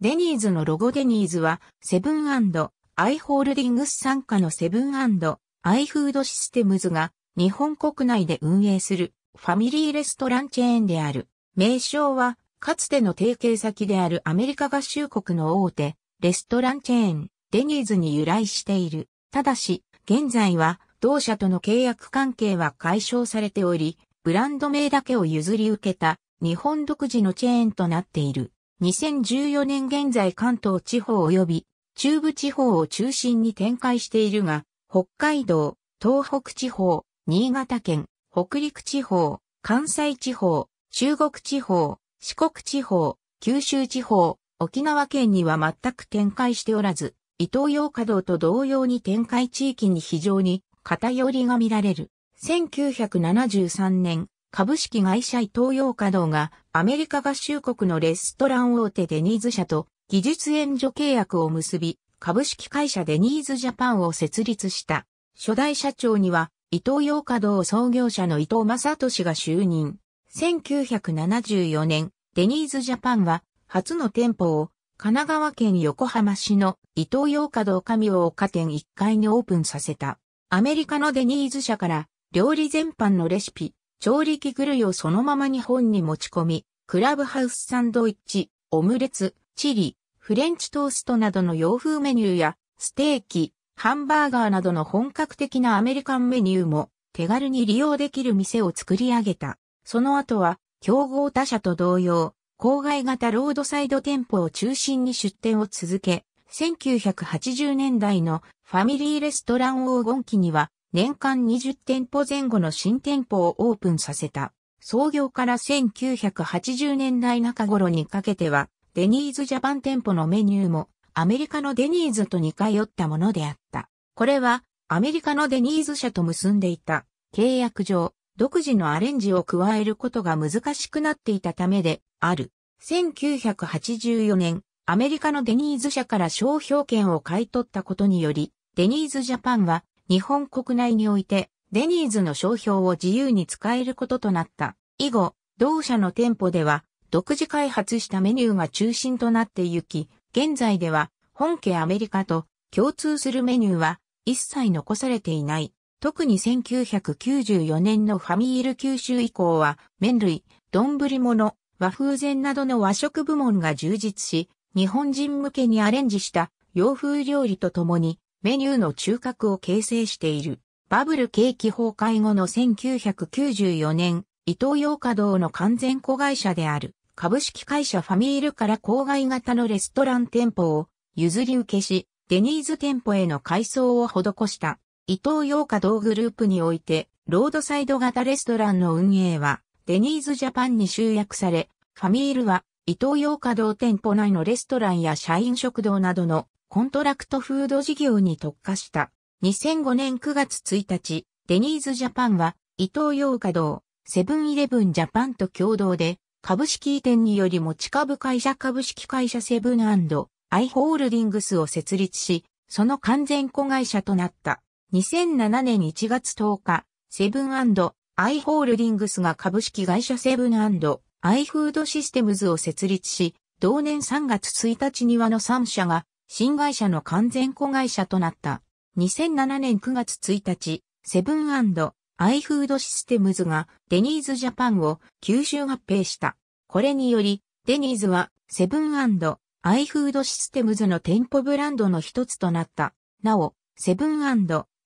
デニーズのロゴデニーズは、セブンアイ・ホールディングス傘下のセブンアイ・フードシステムズが、日本国内で運営するファミリーレストランチェーンである。名称は、かつての提携先であるアメリカ合衆国の大手、レストランチェーン、デニーズに由来している。ただし、現在は、同社との契約関係は解消されており、ブランド名だけを譲り受けた、日本独自のチェーンとなっている。2014年現在関東地方及び中部地方を中心に展開しているが、北海道、東北地方、新潟県、北陸地方、関西地方、中国地方、四国地方、九州地方、沖縄県には全く展開しておらず、伊東洋華道と同様に展開地域に非常に偏りが見られる。1973年、株式会社イトーヨーカドーがアメリカ合衆国のレストラン大手デニーズ社と技術援助契約を結び、株式会社デニーズジャパンを設立した。初代社長には、伊ー洋華堂創業者の伊藤正氏が就任。1974年、デニーズジャパンは、初の店舗を、神奈川県横浜市の伊ー洋華堂神尾岡店1階にオープンさせた。アメリカのデニーズ社から、料理全般のレシピ、調理器具類をそのまま日本に持ち込み、クラブハウスサンドイッチ、オムレツ、チリ、フレンチトーストなどの洋風メニューや、ステーキ、ハンバーガーなどの本格的なアメリカンメニューも手軽に利用できる店を作り上げた。その後は、競合他社と同様、郊外型ロードサイド店舗を中心に出店を続け、1980年代のファミリーレストラン黄金期には年間20店舗前後の新店舗をオープンさせた。創業から1980年代中頃にかけては、デニーズジャパン店舗のメニューも、アメリカのデニーズと似通ったものであった。これは、アメリカのデニーズ社と結んでいた、契約上、独自のアレンジを加えることが難しくなっていたためで、ある。1984年、アメリカのデニーズ社から商標権を買い取ったことにより、デニーズジャパンは、日本国内において、デニーズの商標を自由に使えることとなった。以後、同社の店舗では、独自開発したメニューが中心となってゆき、現在では、本家アメリカと共通するメニューは一切残されていない。特に1994年のファミール九州以降は、麺類、丼物、和風膳などの和食部門が充実し、日本人向けにアレンジした洋風料理とともに、メニューの中核を形成している。バブル景気崩壊後の1994年、伊東洋華堂の完全子会社である株式会社ファミールから郊外型のレストラン店舗を譲り受けし、デニーズ店舗への改装を施した。伊東洋華堂グループにおいて、ロードサイド型レストランの運営は、デニーズジャパンに集約され、ファミールは、伊東洋華堂店舗内のレストランや社員食堂などのコントラクトフード事業に特化した。2005年9月1日、デニーズジャパンは、伊東洋華堂、セブンイレブンジャパンと共同で、株式移転により持ち株会社株式会社セブンアイ・ホールディングスを設立し、その完全子会社となった。2007年1月10日、セブンアイ・ホールディングスが株式会社セブンアイ・フードシステムズを設立し、同年3月1日にはの3社が新会社の完全子会社となった。2007年9月1日、セブンアイフードシステムズがデニーズジャパンを吸収合併した。これにより、デニーズはセブンアイフードシステムズの店舗ブランドの一つとなった。なお、セブン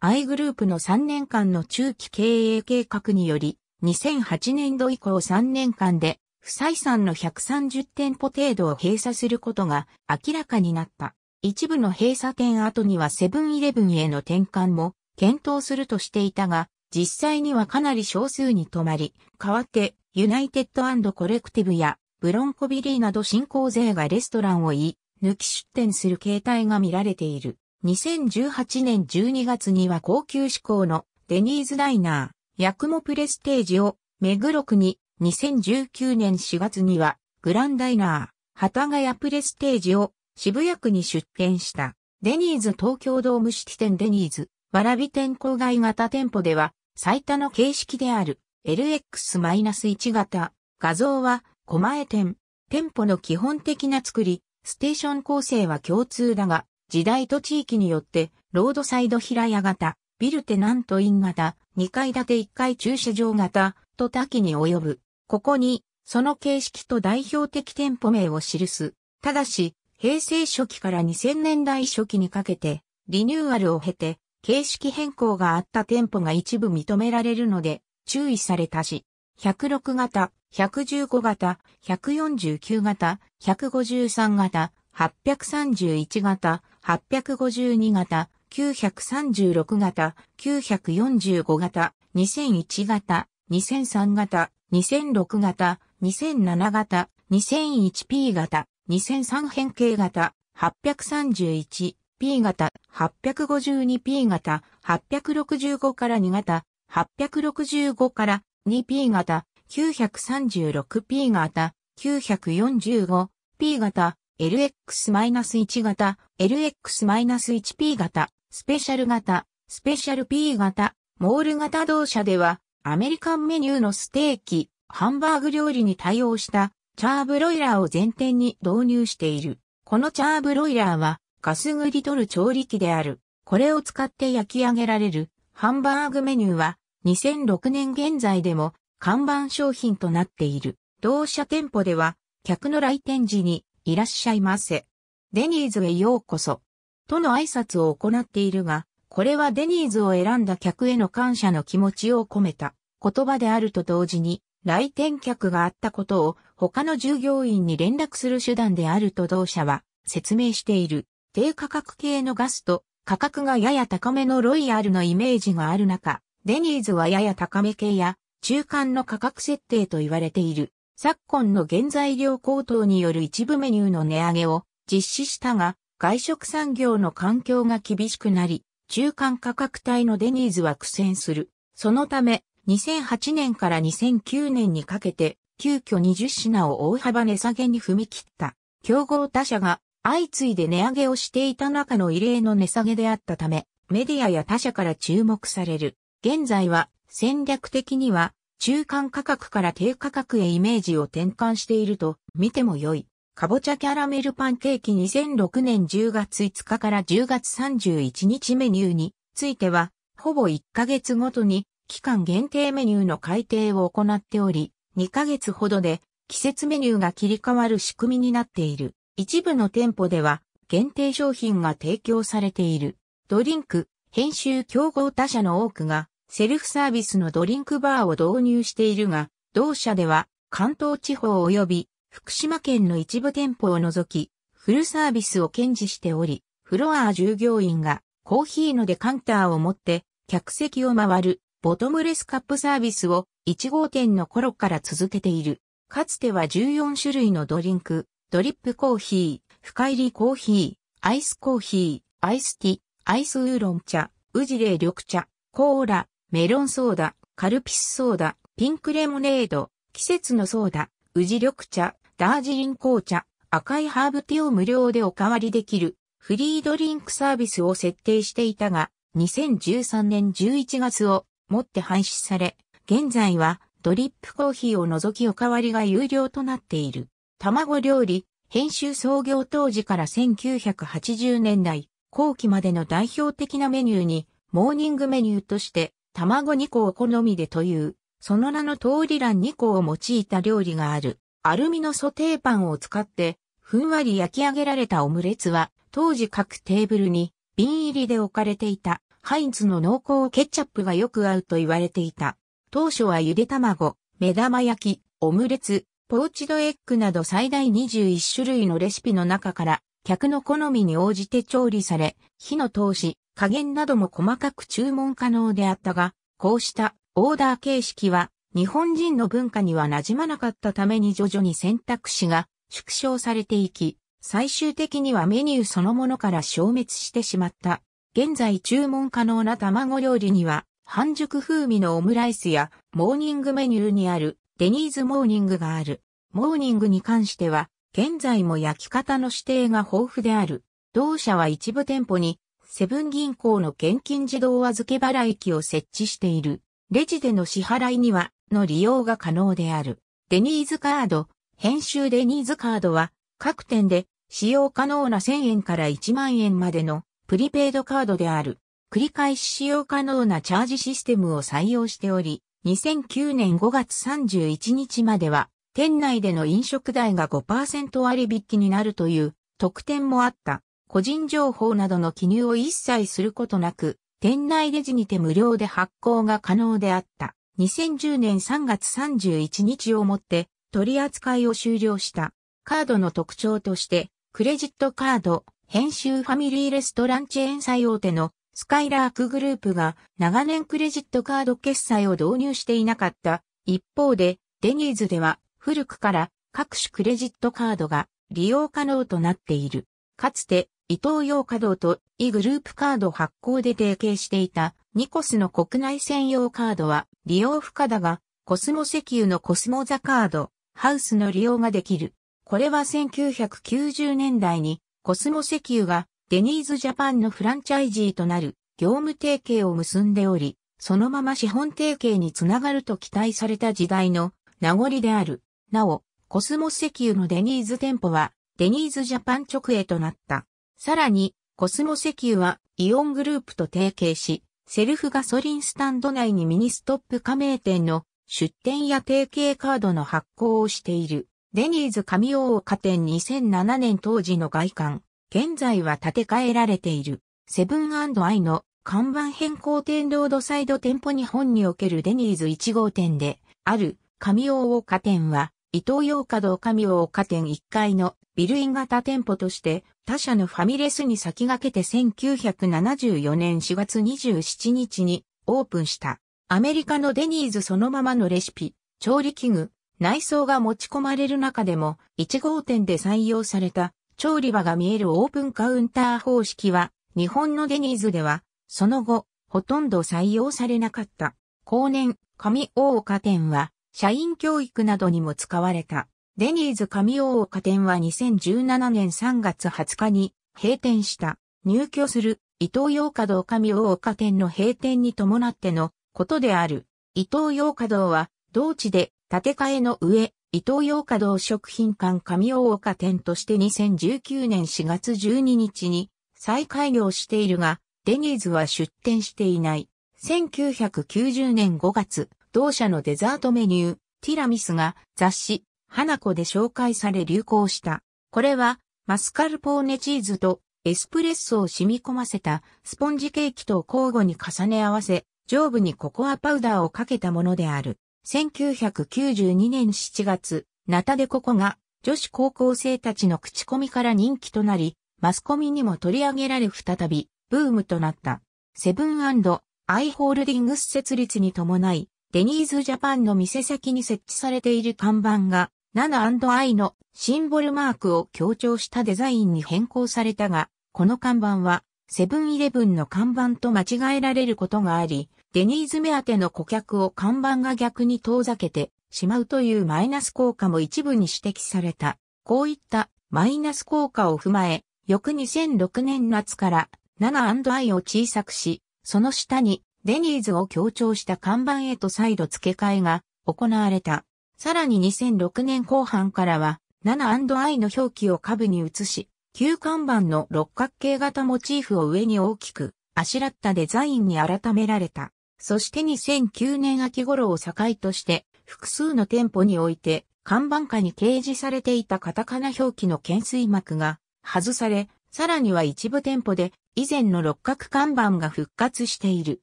アイグループの3年間の中期経営計画により、2008年度以降3年間で、不採算の130店舗程度を閉鎖することが明らかになった。一部の閉鎖店後にはセブンイレブンへの転換も検討するとしていたが、実際にはかなり少数に止まり、代わってユナイテッドコレクティブやブロンコビリーなど新興勢がレストランを言い、抜き出店する形態が見られている。2018年12月には高級志向のデニーズダイナー、ヤクモプレステージを目黒区に、2019年4月にはグランダイナー、旗ヶ谷プレステージを渋谷区に出店した、デニーズ東京ドーム式店デニーズ、わらび店郊外型店舗では、最多の形式である LX-1 型、画像は、狛江店、店舗の基本的な作り、ステーション構成は共通だが、時代と地域によって、ロードサイド平屋型、ビルテナントイン型、2階建て1階駐車場型、と多岐に及ぶ。ここに、その形式と代表的店舗名を記す。ただし、平成初期から2000年代初期にかけて、リニューアルを経て、形式変更があった店舗が一部認められるので、注意されたし、106型、115型、149型、153型、831型、852型、936型、945型、2001型、2003型、2006型、2007型、2001P 型、2003変形型 831P 型 852P 型865から2型865から 2P 型 936P 型 945P 型 LX-1 型 LX-1P 型スペシャル型スペシャル P 型モール型同社ではアメリカンメニューのステーキ、ハンバーグ料理に対応したチャーブロイラーを前提に導入している。このチャーブロイラーはガスグリトル調理器である。これを使って焼き上げられるハンバーグメニューは2006年現在でも看板商品となっている。同社店舗では客の来店時にいらっしゃいませ。デニーズへようこそ。との挨拶を行っているが、これはデニーズを選んだ客への感謝の気持ちを込めた言葉であると同時に来店客があったことを他の従業員に連絡する手段であると同社は説明している。低価格系のガスと価格がやや高めのロイヤルのイメージがある中、デニーズはやや高め系や中間の価格設定と言われている。昨今の原材料高騰による一部メニューの値上げを実施したが、外食産業の環境が厳しくなり、中間価格帯のデニーズは苦戦する。そのため、2008年から2009年にかけて、急遽20品を大幅値下げに踏み切った。競合他社が相次いで値上げをしていた中の異例の値下げであったため、メディアや他社から注目される。現在は戦略的には中間価格から低価格へイメージを転換していると見ても良い。かぼちゃキャラメルパンケーキ2006年10月5日から10月31日メニューについては、ほぼ1ヶ月ごとに期間限定メニューの改定を行っており、2ヶ月ほどで季節メニューが切り替わる仕組みになっている。一部の店舗では限定商品が提供されている。ドリンク、編集競合他社の多くがセルフサービスのドリンクバーを導入しているが、同社では関東地方及び福島県の一部店舗を除き、フルサービスを堅持しており、フロア従業員がコーヒーのデカンターを持って客席を回るボトムレスカップサービスを1号店の頃から続けている。かつては14種類のドリンク、ドリップコーヒー、深入りコーヒー、アイスコーヒー、アイスティ、アイスウーロン茶、ウジレ緑茶、コーラ、メロンソーダ、カルピスソーダ、ピンクレモネード、季節のソーダ、ウジ緑茶、ダージリン紅茶、赤いハーブティーを無料でお代わりできるフリードリンクサービスを設定していたが、2013年11月をもって廃止され、現在はドリップコーヒーを除きおかわりが有料となっている。卵料理、編集創業当時から1980年代後期までの代表的なメニューに、モーニングメニューとして、卵2個お好みでという、その名の通り欄2個を用いた料理がある。アルミのソテーパンを使って、ふんわり焼き上げられたオムレツは、当時各テーブルに瓶入りで置かれていた。ハインツの濃厚ケチャップがよく合うと言われていた。当初はゆで卵、目玉焼き、オムレツ、ポーチドエッグなど最大21種類のレシピの中から客の好みに応じて調理され、火の通し、加減なども細かく注文可能であったが、こうしたオーダー形式は日本人の文化には馴染まなかったために徐々に選択肢が縮小されていき、最終的にはメニューそのものから消滅してしまった。現在注文可能な卵料理には、半熟風味のオムライスや、モーニングメニューにある、デニーズモーニングがある。モーニングに関しては、現在も焼き方の指定が豊富である。同社は一部店舗に、セブン銀行の現金自動預け払い機を設置している。レジでの支払いには、の利用が可能である。デニーズカード、編集デニーズカードは、各店で使用可能な1000円から1万円までのプリペイドカードである。繰り返し使用可能なチャージシステムを採用しており、2009年5月31日までは、店内での飲食代が5%割引になるという特典もあった。個人情報などの記入を一切することなく、店内レジにて無料で発行が可能であった。2010年3月31日をもって取り扱いを終了した。カードの特徴として、クレジットカード、編集ファミリーレストランチェーン最大手のスカイラークグループが長年クレジットカード決済を導入していなかった一方でデニーズでは古くから各種クレジットカードが利用可能となっている。かつて、伊東洋稼働と E グループカード発行で提携していたニコスの国内専用カードは利用不可だが、コスモ石油のコスモザカード、ハウスの利用ができる。これは1990年代にコスモ石油がデニーズジャパンのフランチャイジーとなる業務提携を結んでおり、そのまま資本提携につながると期待された時代の名残である。なお、コスモ石油のデニーズ店舗はデニーズジャパン直営となった。さらに、コスモ石油はイオングループと提携し、セルフガソリンスタンド内にミニストップ加盟店の出店や提携カードの発行をしている。デニーズ神大岡店2007年当時の外観、現在は建て替えられている、セブンアイの看板変更店ロードサイド店舗日本におけるデニーズ1号店で、ある神大岡店は、伊東洋華道神大岡店1階のビルイン型店舗として、他社のファミレスに先駆けて1974年4月27日にオープンした。アメリカのデニーズそのままのレシピ、調理器具、内装が持ち込まれる中でも1号店で採用された調理場が見えるオープンカウンター方式は日本のデニーズではその後ほとんど採用されなかった。後年上大岡店は社員教育などにも使われた。デニーズ上大岡店は2017年3月20日に閉店した。入居する伊東洋華堂上大岡店の閉店に伴ってのことである。伊東洋華堂は同地で建て替えの上、伊東洋華堂食品館上大岡店として2019年4月12日に再開業しているが、デニーズは出店していない。1990年5月、同社のデザートメニュー、ティラミスが雑誌、花子で紹介され流行した。これは、マスカルポーネチーズとエスプレッソを染み込ませたスポンジケーキと交互に重ね合わせ、上部にココアパウダーをかけたものである。1992年7月、ナタデココが女子高校生たちの口コミから人気となり、マスコミにも取り上げられ再び、ブームとなった。セブンアイ・ホールディングス設立に伴い、デニーズジャパンの店先に設置されている看板が、ナアイのシンボルマークを強調したデザインに変更されたが、この看板は、セブンイレブンの看板と間違えられることがあり、デニーズ目当ての顧客を看板が逆に遠ざけてしまうというマイナス効果も一部に指摘された。こういったマイナス効果を踏まえ、翌2006年夏から 7&i を小さくし、その下にデニーズを強調した看板へと再度付け替えが行われた。さらに2006年後半からは 7&i の表記を下部に移し、旧看板の六角形型モチーフを上に大きくあしらったデザインに改められた。そして2009年秋頃を境として、複数の店舗において、看板下に掲示されていたカタカナ表記の懸垂幕が外され、さらには一部店舗で以前の六角看板が復活している。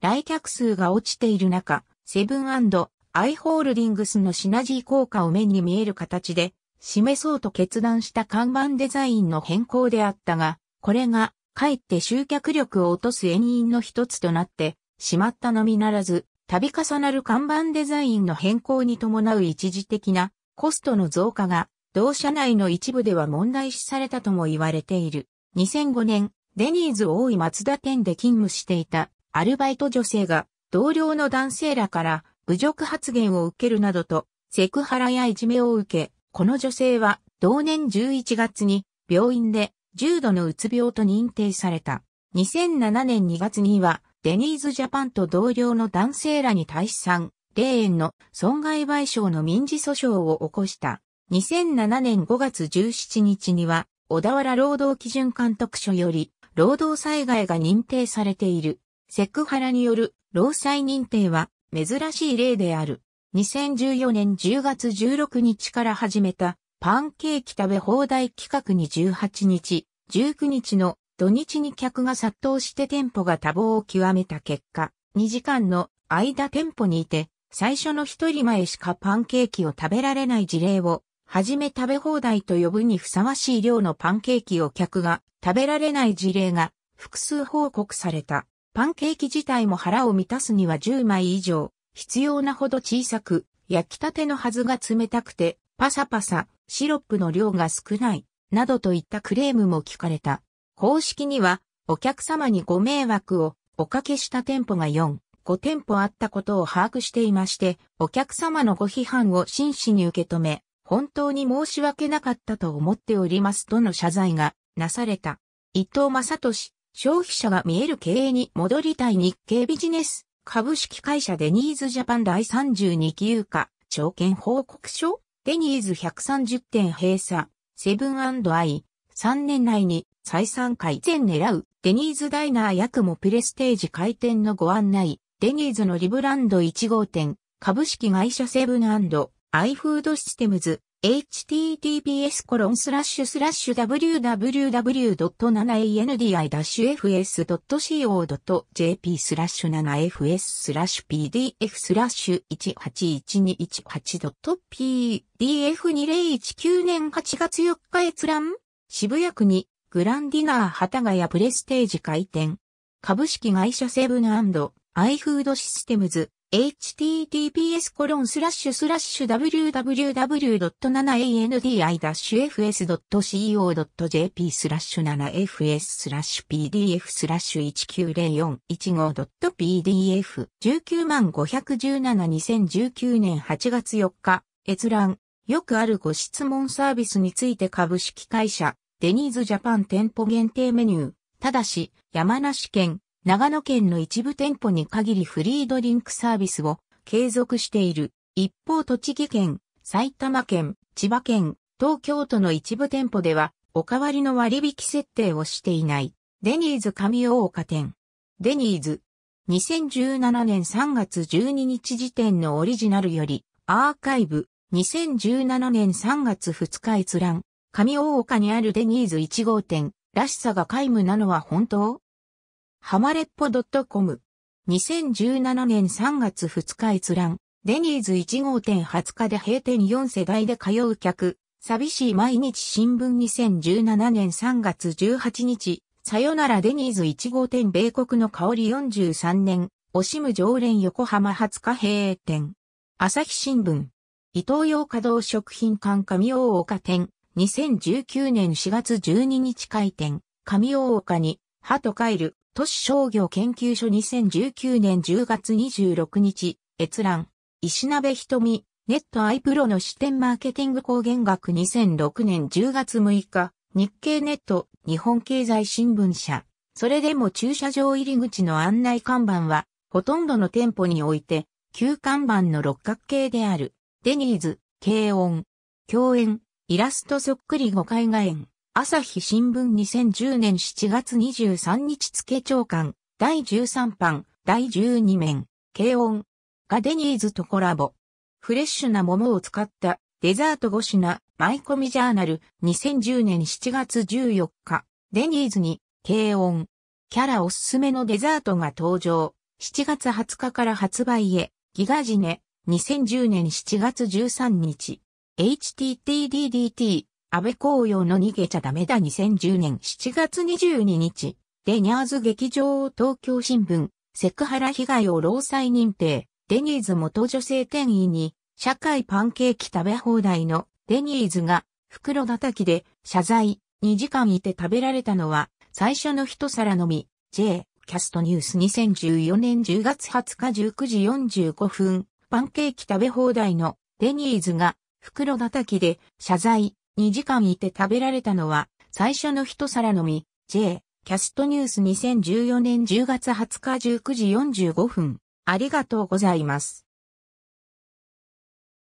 来客数が落ちている中、セブンアイ・ホールディングスのシナジー効果を目に見える形で示そうと決断した看板デザインの変更であったが、これがかえって集客力を落とす遠因の一つとなってしまったのみならず、度重なる看板デザインの変更に伴う一時的なコストの増加が、同社内の一部では問題視されたとも言われている。2005年、デニーズ大井松田店で勤務していたアルバイト女性が同僚の男性らから侮辱発言を受けるなどとセクハラやいじめを受け、この女性は同年11月に病院で重度のうつ病と認定された。2007年2月にはデニーズジャパンと同僚の男性らに対し3、霊園の損害賠償の民事訴訟を起こした。2007年5月17日には、小田原労働基準監督署より、労働災害が認定されている。セクハラによる労災認定は珍しい例である。2014年10月16日から始めたパンケーキ食べ放題企画に18日、19日の土日に客が殺到して店舗が多忙を極めた結果、2時間の間店舗にいて、最初の一人前しかパンケーキを食べられない事例を、はじめ食べ放題と呼ぶにふさわしい量のパンケーキを客が食べられない事例が複数報告された。パンケーキ自体も腹を満たすには10枚以上、必要なほど小さく、焼きたてのはずが冷たくて、パサパサ、シロップの量が少ない、などといったクレームも聞かれた。公式には、お客様にご迷惑をおかけした店舗が4、5店舗あったことを把握していまして、お客様のご批判を真摯に受け止め、本当に申し訳なかったと思っておりますとの謝罪がなされた。伊藤正俊、消費者が見える経営に戻りたい日経ビジネス株式会社デニーズジャパン第32期有価証券報告書デニーズ130点閉鎖セブンアイ3年内に再三回全狙う、デニーズダイナー役もプレステージ開店のご案内、デニーズのリブランド1号店、株式会社セブンアイフードシステムズ、https コロンスラッシュスラッシュ www.7andi-fs.co.jp スラッシュ 7fs スラッシュ pdf スラッシュ 181218.pdf2019 年8月4日閲覧渋谷区にグランディナー旗ヶ谷プレステージ開店。株式会社セブンアイフードシステムズ https コロンスラッシュスラッシュ www.7andi-fs.co.jp スラッシュ 7fs スラッシュ pdf スラッシュ 190415.pdf 19万517 2019年8月4日閲覧よくあるご質問サービスについて株式会社デニーズジャパン店舗限定メニュー。ただし、山梨県、長野県の一部店舗に限りフリードリンクサービスを継続している。一方、栃木県、埼玉県、千葉県、東京都の一部店舗では、おかわりの割引設定をしていない。デニーズ上大岡店。デニーズ。2017年3月12日時点のオリジナルより、アーカイブ。2017年3月2日閲覧。上大岡にあるデニーズ1号店、らしさが皆無なのは本当ハマレッポ .com。2017年3月2日閲覧。デニーズ1号店20日で閉店4世代で通う客。寂しい毎日新聞2017年3月18日。さよならデニーズ1号店米国の香り43年。惜しむ常連横浜20日閉店。朝日新聞。伊東洋華堂食品館上大岡店。2019年4月12日開店、上大岡に、ハトカイル、都市商業研究所2019年10月26日、閲覧、石鍋瞳、ネットアイプロの視点マーケティング公言学2006年10月6日、日経ネット、日本経済新聞社。それでも駐車場入り口の案内看板は、ほとんどの店舗において、旧看板の六角形である、デニーズ、軽音、共演、イラストそっくりご絵が縁。朝日新聞2010年7月23日付長官、第13版、第12面、軽音、がデニーズとコラボ。フレッシュな桃を使ったデザート5品、舞い込みジャーナル2010年7月14日、デニーズに、軽音、キャラおすすめのデザートが登場。7月20日から発売へ、ギガジネ、2010年7月13日。httddt、安倍紅葉の逃げちゃダメだ2010年7月22日、デニャーズ劇場東京新聞、セクハラ被害を労災認定、デニーズ元女性店員に、社会パンケーキ食べ放題のデニーズが袋叩きで謝罪、2時間いて食べられたのは最初の一皿のみ、J、キャストニュース2014年10月20日19時45分、パンケーキ食べ放題のデニーズが袋叩きで謝罪、2時間いて食べられたのは、最初の一皿のみ、J、キャストニュース2014年10月20日19時45分。ありがとうございます。